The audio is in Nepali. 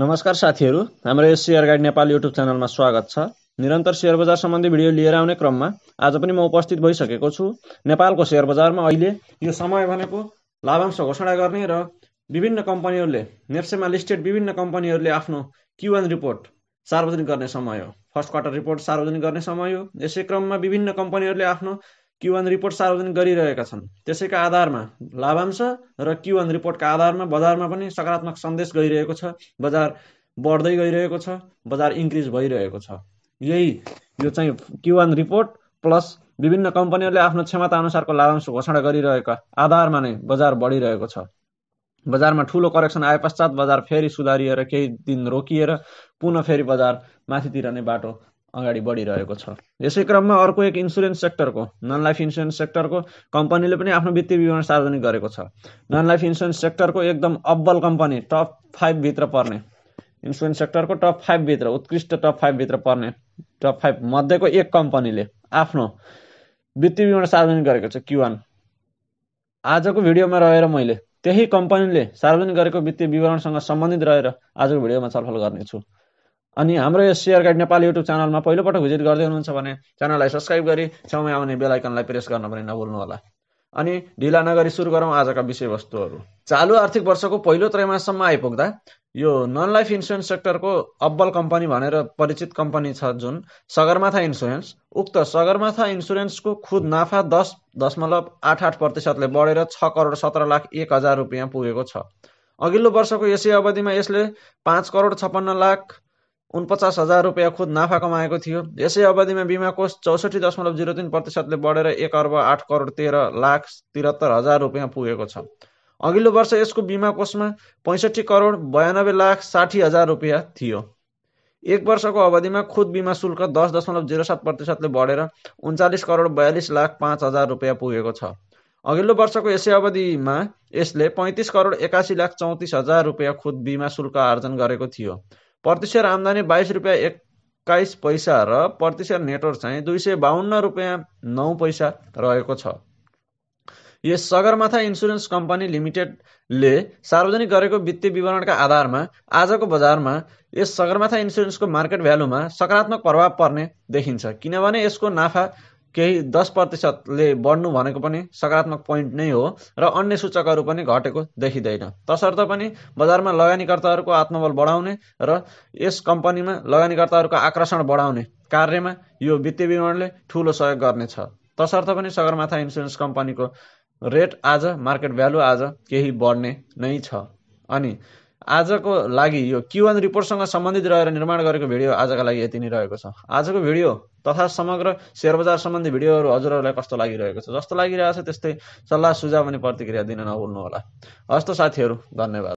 नमस्कार साथीहरू हाम्रो यस सेयर गाइड नेपाल युट्युब च्यानलमा स्वागत छ निरन्तर सेयर बजार सम्बन्धी भिडियो लिएर आउने क्रममा आज पनि म उपस्थित भइसकेको छु नेपालको सेयर बजारमा अहिले यो समय भनेको लाभांश घोषणा गर्ने र विभिन्न कम्पनीहरूले नेप्सेमा लिस्टेड विभिन्न कम्पनीहरूले आफ्नो क्युएन रिपोर्ट सार्वजनिक गर्ने समय हो फर्स्ट क्वार्टर रिपोर्ट सार्वजनिक गर्ने समय हो यसै क्रममा विभिन्न कम्पनीहरूले आफ्नो क्युआन रिपोर्ट सार्वजनिक गरिरहेका छन् त्यसैका आधारमा लाभांश र क्युआन रिपोर्टका आधारमा बजारमा पनि सकारात्मक सन्देश गइरहेको छ बजार बढ्दै गइरहेको छ बजार इन्क्रिज भइरहेको छ यही यो चाहिँ क्युआन रिपोर्ट प्लस विभिन्न कम्पनीहरूले आफ्नो क्षमताअनुसारको लाभांश घोषणा गरिरहेका आधारमा नै बजार बढिरहेको छ बजारमा ठुलो करेक्सन आए पश्चात बजार फेरि सुधारिएर केही दिन रोकिएर पुनः फेरि बजार माथितिर नै बाटो अगाडि बढिरहेको छ यसै क्रममा अर्को एक इन्सुरेन्स सेक्टरको नन लाइफ इन्सुरेन्स सेक्टरको कम्पनीले पनि आफ्नो वित्तीय विवरण सार्वजनिक गरेको छ नन लाइफ इन्सुरेन्स सेक्टरको एकदम अब्बल कम्पनी टप फाइभभित्र पर्ने इन्सुरेन्स सेक्टरको टप फाइभभित्र उत्कृष्ट टप फाइभभित्र पर्ने टप फाइभ मध्येको एक कम्पनीले आफ्नो वित्तीय विवरण सार्वजनिक गरेको छ क्युआन आजको भिडियोमा रहेर मैले त्यही कम्पनीले सार्वजनिक गरेको वित्तीय विवरणसँग सम्बन्धित रहेर आजको भिडियोमा छलफल गर्नेछु अनि हाम्रो यो सेयर गाइड नेपाल युट्युब च्यानलमा पहिलोपटक भिजिट गर्दै हुनुहुन्छ भने च्यानललाई सब्सक्राइब गरी छेउमै आउने बेलायकनलाई प्रेस गर्न पनि होला अनि ढिला नगरी सुरु गरौँ आजका विषयवस्तुहरू चालु आर्थिक वर्षको पहिलो त्रैमाससम्म आइपुग्दा यो नन लाइफ इन्सुरेन्स सेक्टरको अब्बल कम्पनी भनेर परिचित कम्पनी छ जुन सगरमाथा इन्सुरेन्स उक्त सगरमाथा इन्सुरेन्सको खुद नाफा दस दशमलव आठ आठ प्रतिशतले बढेर छ करोड सत्र लाख एक हजार रुपियाँ पुगेको छ अघिल्लो वर्षको यसै अवधिमा यसले पाँच करोड छप्पन्न लाख उनपचास हजार रुपियाँ खुद नाफा कमाएको थियो यसै अवधिमा बिमा कोष चौसठी दशमलव जिरो तिन प्रतिशतले बढेर एक अर्ब आठ करोड तेह्र लाख त्रिहत्तर हजार रुपियाँ पुगेको छ अघिल्लो वर्ष यसको बिमा कोषमा पैँसठी करोड बयानब्बे लाख साठी हजार रुपियाँ थियो एक वर्षको अवधिमा खुद बिमा शुल्क दस दशमलव जिरो सात प्रतिशतले बढेर उन्चालिस करोड बयालिस लाख पाँच हजार रुपियाँ पुगेको छ अघिल्लो वर्षको यसै अवधिमा यसले पैँतिस करोड एकासी लाख चौतिस हजार रुपियाँ खुद बिमा शुल्क आर्जन गरेको थियो प्रतिशत आम्दानी बाइस रुपियाँ एक्काइस पैसा र प्रतिशत नेटवर्क चाहिँ दुई सय बाहन्न रुपियाँ नौ पैसा रहेको छ यस सगरमाथा इन्सुरेन्स कम्पनी लिमिटेडले सार्वजनिक गरेको वित्तीय विवरणका आधारमा आजको बजारमा यस सगरमाथा इन्सुरेन्सको मार्केट भ्यालुमा सकारात्मक प्रभाव पर्ने देखिन्छ किनभने यसको नाफा केही दस प्रतिशतले बढ्नु भनेको पनि सकारात्मक पोइन्ट नै हो र अन्य सूचकहरू पनि घटेको देखिँदैन तसर्थ पनि बजारमा लगानीकर्ताहरूको आत्मबल बढाउने र यस कम्पनीमा लगानीकर्ताहरूको आकर्षण बढाउने कार्यमा यो वित्तीय विवरणले ठुलो सहयोग गर्नेछ तसर्थ पनि सगरमाथा इन्सुरेन्स कम्पनीको रेट आज मार्केट भ्यालु आज केही बढ्ने नै छ अनि आजको लागि यो क्युएन रिपोर्टसँग सम्बन्धित रहेर निर्माण गरेको भिडियो आजका लागि यति नै रहेको छ आजको भिडियो तथा समग्र सेयर बजार सम्बन्धी भिडियोहरू हजुरहरूलाई कस्तो लागिरहेको छ जस्तो लागिरहेको छ त्यस्तै सल्लाह सुझाव अनि प्रतिक्रिया दिन नहुल्नुहोला हस्त साथीहरू धन्यवाद